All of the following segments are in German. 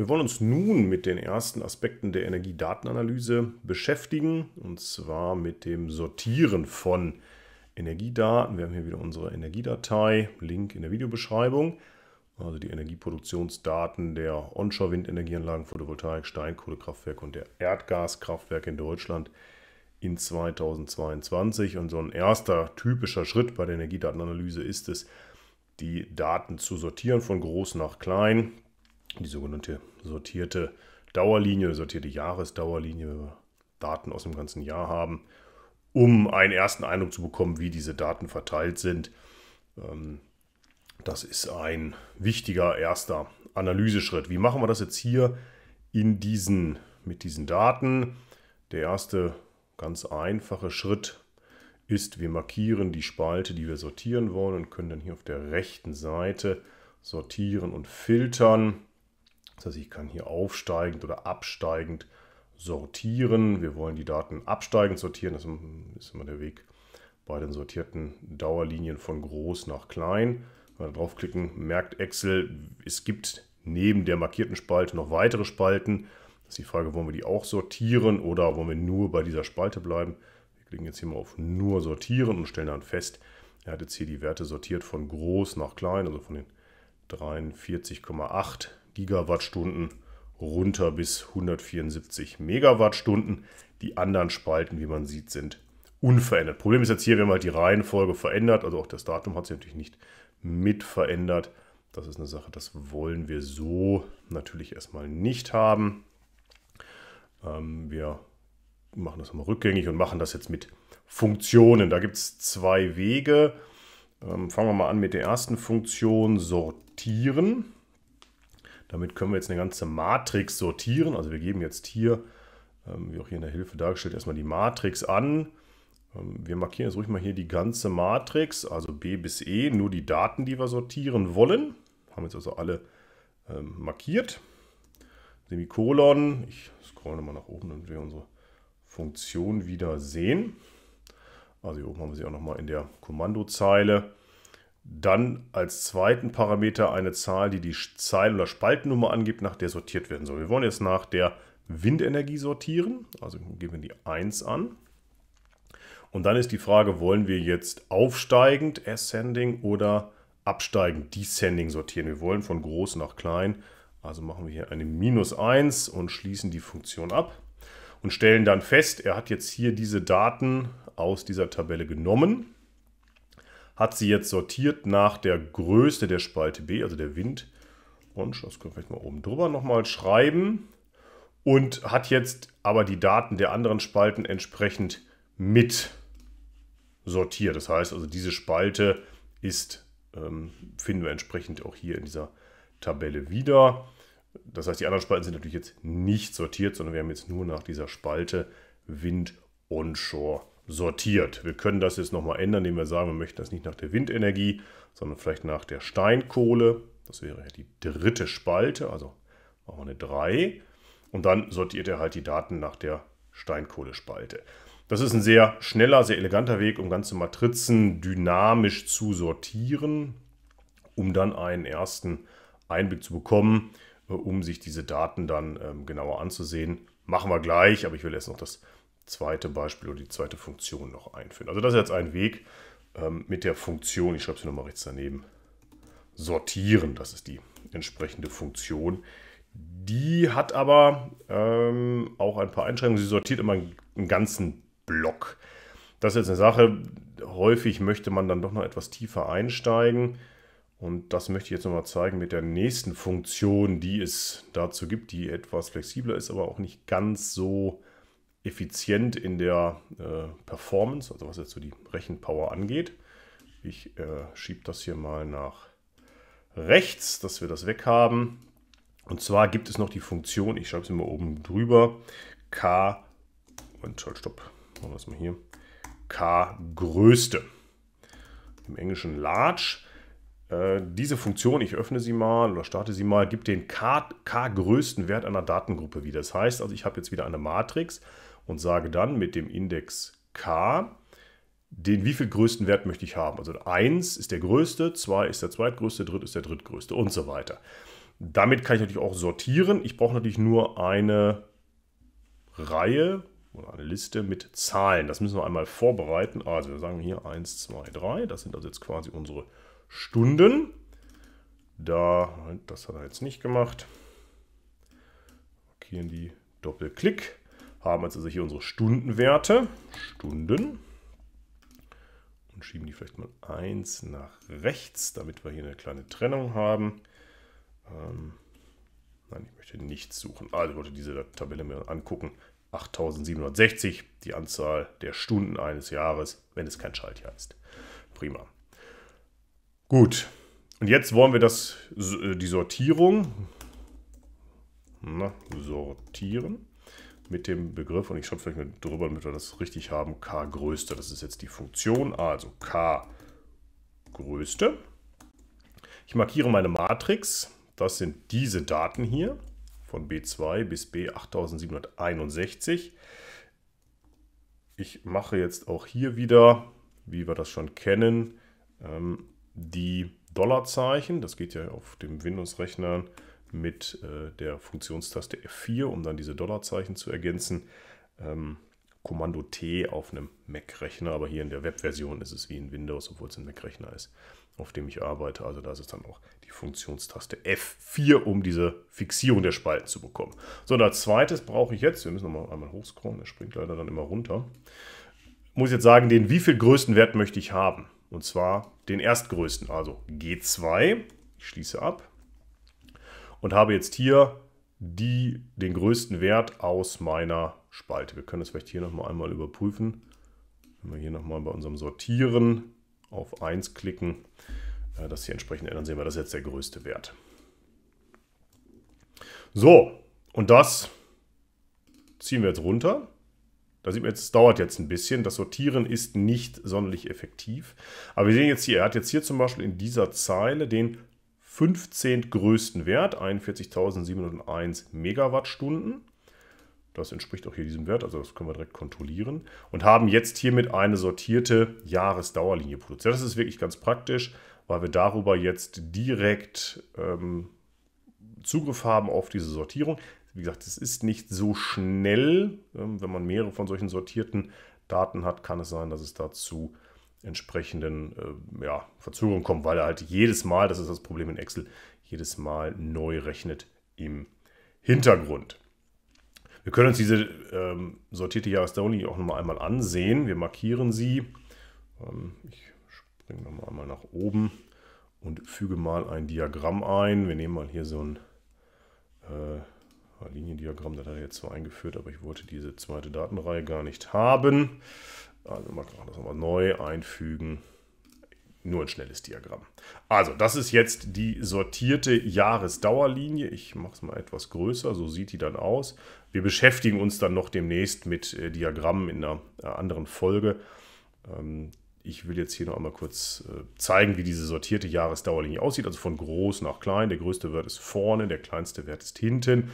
Wir wollen uns nun mit den ersten Aspekten der Energiedatenanalyse beschäftigen, und zwar mit dem Sortieren von Energiedaten. Wir haben hier wieder unsere Energiedatei, Link in der Videobeschreibung, also die Energieproduktionsdaten der Onshore-Windenergieanlagen, Photovoltaik, Steinkohlekraftwerke und der Erdgaskraftwerke in Deutschland in 2022. Und so ein erster typischer Schritt bei der Energiedatenanalyse ist es, die Daten zu sortieren von groß nach klein die sogenannte sortierte Dauerlinie, sortierte Jahresdauerlinie, wenn wir Daten aus dem ganzen Jahr haben, um einen ersten Eindruck zu bekommen, wie diese Daten verteilt sind. Ähm, das ist ein wichtiger erster Analyseschritt. Wie machen wir das jetzt hier in diesen, mit diesen Daten? Der erste ganz einfache Schritt ist, wir markieren die Spalte, die wir sortieren wollen und können dann hier auf der rechten Seite sortieren und filtern. Das heißt, ich kann hier aufsteigend oder absteigend sortieren. Wir wollen die Daten absteigend sortieren. Das ist immer der Weg bei den sortierten Dauerlinien von groß nach klein. Wenn wir draufklicken, merkt Excel, es gibt neben der markierten Spalte noch weitere Spalten. Das ist die Frage, wollen wir die auch sortieren oder wollen wir nur bei dieser Spalte bleiben? Wir klicken jetzt hier mal auf nur sortieren und stellen dann fest, er hat jetzt hier die Werte sortiert von groß nach klein, also von den 43,8 Gigawattstunden runter bis 174 Megawattstunden. Die anderen Spalten, wie man sieht, sind unverändert. Problem ist jetzt hier, wir haben halt die Reihenfolge verändert, also auch das Datum hat sich natürlich nicht mit verändert. Das ist eine Sache, das wollen wir so natürlich erstmal nicht haben. Ähm, wir machen das nochmal rückgängig und machen das jetzt mit Funktionen. Da gibt es zwei Wege. Ähm, fangen wir mal an mit der ersten Funktion, sortieren. Damit können wir jetzt eine ganze Matrix sortieren. Also wir geben jetzt hier, ähm, wie auch hier in der Hilfe dargestellt, erstmal die Matrix an. Ähm, wir markieren jetzt ruhig mal hier die ganze Matrix, also B bis E, nur die Daten, die wir sortieren wollen. Haben jetzt also alle ähm, markiert. Semikolon, ich scroll nochmal nach oben, damit wir unsere Funktion wieder sehen. Also hier oben haben wir sie auch nochmal in der Kommandozeile dann als zweiten Parameter eine Zahl, die die Zeilen- oder Spaltennummer angibt, nach der sortiert werden soll. Wir wollen jetzt nach der Windenergie sortieren, also geben wir die 1 an. Und dann ist die Frage, wollen wir jetzt aufsteigend ascending oder absteigend descending sortieren? Wir wollen von groß nach klein, also machen wir hier eine minus 1 und schließen die Funktion ab und stellen dann fest, er hat jetzt hier diese Daten aus dieser Tabelle genommen hat sie jetzt sortiert nach der Größe der Spalte B, also der Wind. Und das können wir vielleicht mal oben drüber nochmal schreiben. Und hat jetzt aber die Daten der anderen Spalten entsprechend mit sortiert. Das heißt also, diese Spalte ist, ähm, finden wir entsprechend auch hier in dieser Tabelle wieder. Das heißt, die anderen Spalten sind natürlich jetzt nicht sortiert, sondern wir haben jetzt nur nach dieser Spalte Wind Onshore sortiert. Wir können das jetzt nochmal ändern, indem wir sagen, wir möchten das nicht nach der Windenergie, sondern vielleicht nach der Steinkohle. Das wäre die dritte Spalte, also machen wir eine 3. Und dann sortiert er halt die Daten nach der Steinkohlespalte. Das ist ein sehr schneller, sehr eleganter Weg, um ganze Matrizen dynamisch zu sortieren, um dann einen ersten Einblick zu bekommen, äh, um sich diese Daten dann ähm, genauer anzusehen. Machen wir gleich, aber ich will jetzt noch das zweite Beispiel oder die zweite Funktion noch einführen. Also das ist jetzt ein Weg ähm, mit der Funktion, ich schreibe sie nochmal rechts daneben, sortieren. Das ist die entsprechende Funktion. Die hat aber ähm, auch ein paar Einschränkungen. Sie sortiert immer einen ganzen Block. Das ist jetzt eine Sache, häufig möchte man dann doch noch etwas tiefer einsteigen. Und das möchte ich jetzt nochmal zeigen mit der nächsten Funktion, die es dazu gibt, die etwas flexibler ist, aber auch nicht ganz so effizient in der äh, Performance, also was jetzt so die Rechenpower angeht. Ich äh, schiebe das hier mal nach rechts, dass wir das weg haben. Und zwar gibt es noch die Funktion, ich schreibe es immer oben drüber, k, Moment, stopp, machen wir das mal hier, k größte. Im Englischen large. Äh, diese Funktion, ich öffne sie mal oder starte sie mal, gibt den k, k größten Wert einer Datengruppe wieder. Das heißt also, ich habe jetzt wieder eine Matrix und sage dann mit dem Index k, den wie viel größten Wert möchte ich haben. Also 1 ist der größte, 2 ist der zweitgrößte, 3 ist der drittgrößte und so weiter. Damit kann ich natürlich auch sortieren. Ich brauche natürlich nur eine Reihe oder eine Liste mit Zahlen. Das müssen wir einmal vorbereiten. Also wir sagen hier 1, 2, 3. Das sind also jetzt quasi unsere Stunden. Da, das hat er jetzt nicht gemacht. Markieren die Doppelklick haben jetzt also hier unsere Stundenwerte, Stunden, und schieben die vielleicht mal 1 nach rechts, damit wir hier eine kleine Trennung haben. Ähm, nein, ich möchte nichts suchen. Also ich wollte diese Tabelle mir angucken. 8760, die Anzahl der Stunden eines Jahres, wenn es kein Schaltjahr ist. Prima. Gut, und jetzt wollen wir das, äh, die Sortierung na, sortieren mit dem Begriff, und ich schreibe vielleicht mal drüber, damit wir das richtig haben, k größte. Das ist jetzt die Funktion, also k größte. Ich markiere meine Matrix. Das sind diese Daten hier von B2 bis B8761. Ich mache jetzt auch hier wieder, wie wir das schon kennen, ähm, die Dollarzeichen. Das geht ja auf dem windows rechner mit äh, der Funktionstaste F4, um dann diese Dollarzeichen zu ergänzen. Ähm, Kommando T auf einem Mac-Rechner, aber hier in der Web-Version ist es wie in Windows, obwohl es ein Mac-Rechner ist, auf dem ich arbeite. Also da ist es dann auch die Funktionstaste F4, um diese Fixierung der Spalten zu bekommen. So, und als zweites brauche ich jetzt, wir müssen nochmal einmal hochscrollen, der springt leider dann immer runter, muss ich jetzt sagen, den wie viel größten Wert möchte ich haben? Und zwar den erstgrößten, also G2, ich schließe ab, und habe jetzt hier die, den größten Wert aus meiner Spalte. Wir können das vielleicht hier nochmal einmal überprüfen. Wenn wir hier nochmal bei unserem Sortieren auf 1 klicken, äh, das hier entsprechend ändern, sehen wir, das ist jetzt der größte Wert. So, und das ziehen wir jetzt runter. Da sieht man jetzt, es dauert jetzt ein bisschen. Das Sortieren ist nicht sonderlich effektiv. Aber wir sehen jetzt hier, er hat jetzt hier zum Beispiel in dieser Zeile den 15 größten Wert, 41.701 Megawattstunden. Das entspricht auch hier diesem Wert, also das können wir direkt kontrollieren. Und haben jetzt hiermit eine sortierte Jahresdauerlinie produziert. Das ist wirklich ganz praktisch, weil wir darüber jetzt direkt ähm, Zugriff haben auf diese Sortierung. Wie gesagt, es ist nicht so schnell. Ähm, wenn man mehrere von solchen sortierten Daten hat, kann es sein, dass es dazu entsprechenden äh, ja, Verzögerung kommt, weil er halt jedes Mal, das ist das Problem in Excel, jedes Mal neu rechnet im Hintergrund. Wir können uns diese ähm, sortierte Jahresdaily auch nochmal einmal ansehen. Wir markieren sie. Ähm, ich springe nochmal einmal nach oben und füge mal ein Diagramm ein. Wir nehmen mal hier so ein äh, Liniendiagramm, das hat er jetzt zwar eingeführt, aber ich wollte diese zweite Datenreihe gar nicht haben. Also machen wir das nochmal neu einfügen. Nur ein schnelles Diagramm. Also das ist jetzt die sortierte Jahresdauerlinie. Ich mache es mal etwas größer, so sieht die dann aus. Wir beschäftigen uns dann noch demnächst mit äh, Diagrammen in einer äh, anderen Folge. Ähm, ich will jetzt hier noch einmal kurz äh, zeigen, wie diese sortierte Jahresdauerlinie aussieht. Also von groß nach klein. Der größte Wert ist vorne, der kleinste Wert ist hinten.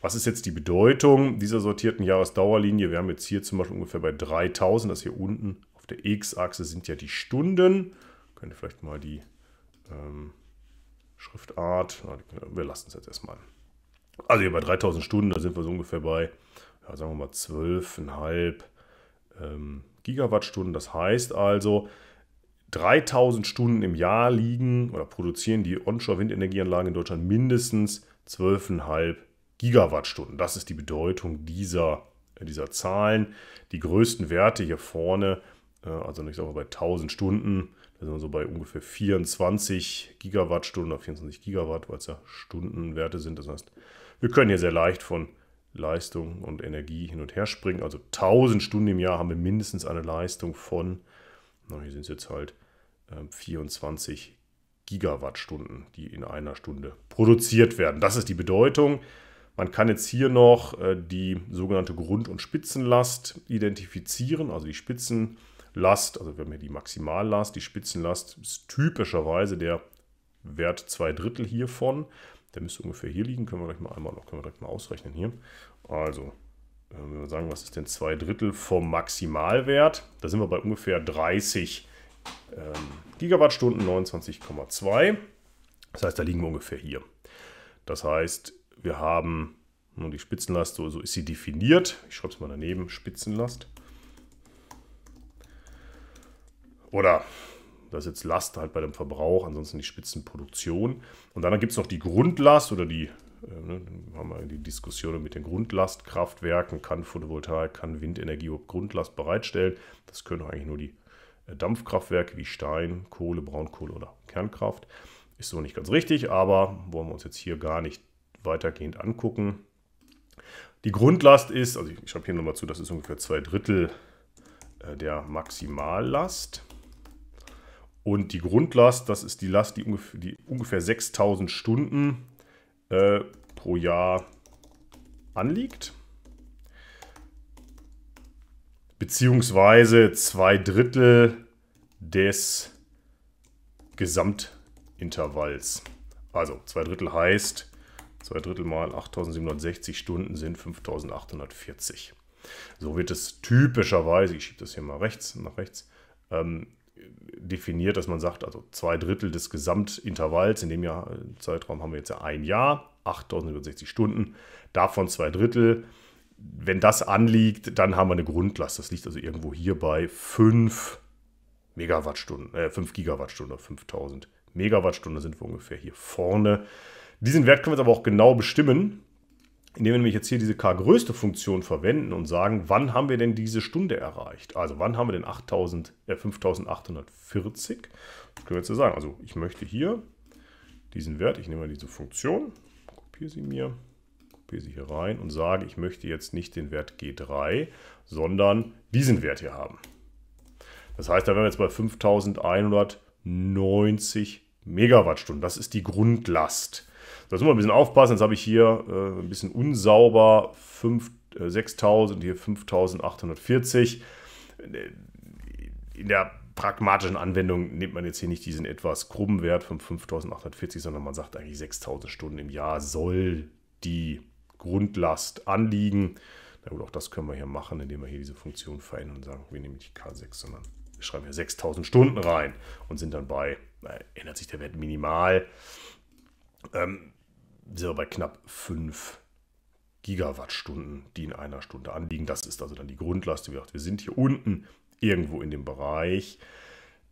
Was ist jetzt die Bedeutung dieser sortierten Jahresdauerlinie? Wir haben jetzt hier zum Beispiel ungefähr bei 3000, das hier unten auf der X-Achse sind ja die Stunden. Könnt ihr vielleicht mal die ähm, Schriftart, ah, wir lassen es jetzt erstmal. Also hier bei 3000 Stunden, da sind wir so ungefähr bei, ja, sagen wir mal 12,5 ähm, Gigawattstunden. Das heißt also, 3000 Stunden im Jahr liegen oder produzieren die Onshore-Windenergieanlagen in Deutschland mindestens 12,5 Gigawattstunden. Das ist die Bedeutung dieser, äh, dieser Zahlen. Die größten Werte hier vorne, äh, also ich sage mal bei 1000 Stunden, da sind wir so bei ungefähr 24 Gigawattstunden oder 24 Gigawatt, weil es ja Stundenwerte sind. Das heißt, wir können hier sehr leicht von Leistung und Energie hin und her springen. Also 1000 Stunden im Jahr haben wir mindestens eine Leistung von, na, hier sind es jetzt halt äh, 24 Gigawattstunden, die in einer Stunde produziert werden. Das ist die Bedeutung. Man kann jetzt hier noch äh, die sogenannte Grund- und Spitzenlast identifizieren, also die Spitzenlast, also wir haben hier die Maximallast, die Spitzenlast ist typischerweise der Wert 2 Drittel hiervon. Der müsste ungefähr hier liegen, können wir gleich mal einmal noch, können wir direkt mal ausrechnen hier. Also, wenn wir sagen, was ist denn 2 Drittel vom Maximalwert? Da sind wir bei ungefähr 30 ähm, Gigawattstunden, 29,2. Das heißt, da liegen wir ungefähr hier. Das heißt, wir haben nun die Spitzenlast, so, so ist sie definiert. Ich schreibe es mal daneben, Spitzenlast. Oder das ist jetzt Last halt bei dem Verbrauch, ansonsten die Spitzenproduktion. Und dann gibt es noch die Grundlast oder die, äh, ne, haben wir die Diskussion mit den Grundlastkraftwerken, kann Photovoltaik, kann Windenergie überhaupt Grundlast bereitstellen. Das können eigentlich nur die äh, Dampfkraftwerke wie Stein, Kohle, Braunkohle oder Kernkraft. Ist so nicht ganz richtig, aber wollen wir uns jetzt hier gar nicht weitergehend angucken. Die Grundlast ist, also ich schreibe hier nochmal zu, das ist ungefähr zwei Drittel äh, der Maximallast. Und die Grundlast, das ist die Last, die ungefähr, die ungefähr 6000 Stunden äh, pro Jahr anliegt. Beziehungsweise zwei Drittel des Gesamtintervalls. Also zwei Drittel heißt Zwei Drittel mal 8760 Stunden sind 5840. So wird es typischerweise, ich schiebe das hier mal rechts, nach rechts, ähm, definiert, dass man sagt, also zwei Drittel des Gesamtintervalls, in dem Jahr, äh, Zeitraum haben wir jetzt ja ein Jahr, 8760 Stunden, davon zwei Drittel. Wenn das anliegt, dann haben wir eine Grundlast. Das liegt also irgendwo hier bei 5 Megawattstunden, äh, 5 Gigawattstunden, 5000 Megawattstunden sind wir ungefähr hier vorne. Diesen Wert können wir jetzt aber auch genau bestimmen, indem wir nämlich jetzt hier diese k-größte Funktion verwenden und sagen, wann haben wir denn diese Stunde erreicht? Also wann haben wir denn 8000, äh, 5840? Das können wir jetzt sagen. Also ich möchte hier diesen Wert, ich nehme mal diese Funktion, kopiere sie mir, kopiere sie hier rein und sage, ich möchte jetzt nicht den Wert g3, sondern diesen Wert hier haben. Das heißt, da wären wir jetzt bei 5190 Megawattstunden. Das ist die Grundlast. Da muss man ein bisschen aufpassen. Jetzt habe ich hier äh, ein bisschen unsauber 6000, äh, hier 5840. In der pragmatischen Anwendung nimmt man jetzt hier nicht diesen etwas krummen Wert von 5840, sondern man sagt eigentlich 6000 Stunden im Jahr soll die Grundlast anliegen. Na gut, auch das können wir hier machen, indem wir hier diese Funktion verändern und sagen, wir nehmen nicht K6, sondern wir schreiben hier 6000 Stunden rein und sind dann bei, na, äh, ändert sich der Wert minimal. Ähm, sind wir bei knapp 5 Gigawattstunden, die in einer Stunde anliegen. Das ist also dann die Grundlast. Wie gesagt, wir sind hier unten irgendwo in dem Bereich.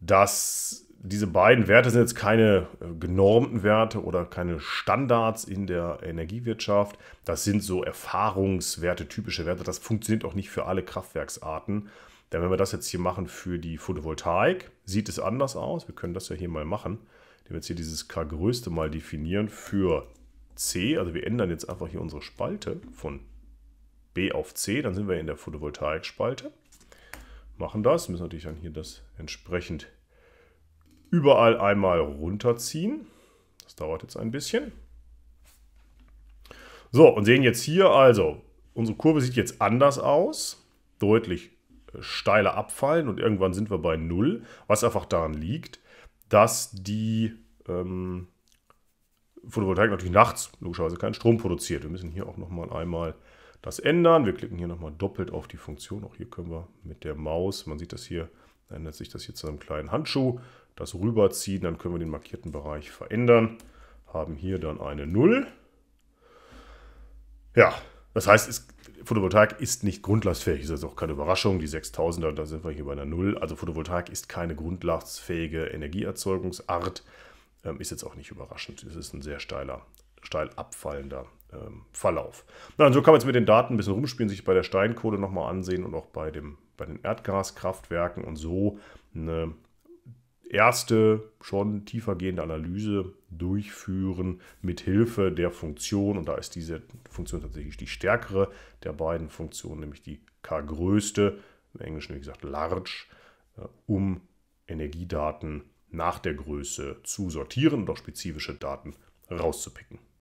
Das, diese beiden Werte sind jetzt keine äh, genormten Werte oder keine Standards in der Energiewirtschaft. Das sind so Erfahrungswerte, typische Werte. Das funktioniert auch nicht für alle Kraftwerksarten. Denn wenn wir das jetzt hier machen für die Photovoltaik, sieht es anders aus. Wir können das ja hier mal machen, indem wir jetzt hier dieses K größte mal definieren für C, also wir ändern jetzt einfach hier unsere Spalte von B auf C, dann sind wir in der Photovoltaik-Spalte. Machen das, müssen natürlich dann hier das entsprechend überall einmal runterziehen. Das dauert jetzt ein bisschen. So, und sehen jetzt hier also, unsere Kurve sieht jetzt anders aus, deutlich äh, steiler abfallen und irgendwann sind wir bei 0, was einfach daran liegt, dass die ähm, Photovoltaik natürlich nachts logischerweise keinen Strom produziert. Wir müssen hier auch nochmal einmal das ändern. Wir klicken hier nochmal doppelt auf die Funktion. Auch hier können wir mit der Maus, man sieht das hier, ändert sich das hier zu einem kleinen Handschuh, das rüberziehen, dann können wir den markierten Bereich verändern, haben hier dann eine 0. Ja, das heißt, es, Photovoltaik ist nicht grundlastfähig, das ist also auch keine Überraschung. Die 6000er, da sind wir hier bei einer 0. Also Photovoltaik ist keine grundlastfähige Energieerzeugungsart. Ähm, ist jetzt auch nicht überraschend. Es ist ein sehr steiler, steil abfallender ähm, Verlauf. Na, und so kann man jetzt mit den Daten ein bisschen rumspielen, sich bei der Steinkohle nochmal ansehen und auch bei, dem, bei den Erdgaskraftwerken und so eine erste, schon tiefergehende Analyse durchführen mit Hilfe der Funktion. Und da ist diese Funktion tatsächlich die stärkere der beiden Funktionen, nämlich die K-größte, im Englischen wie gesagt large, äh, um Energiedaten zu nach der Größe zu sortieren und auch spezifische Daten rauszupicken.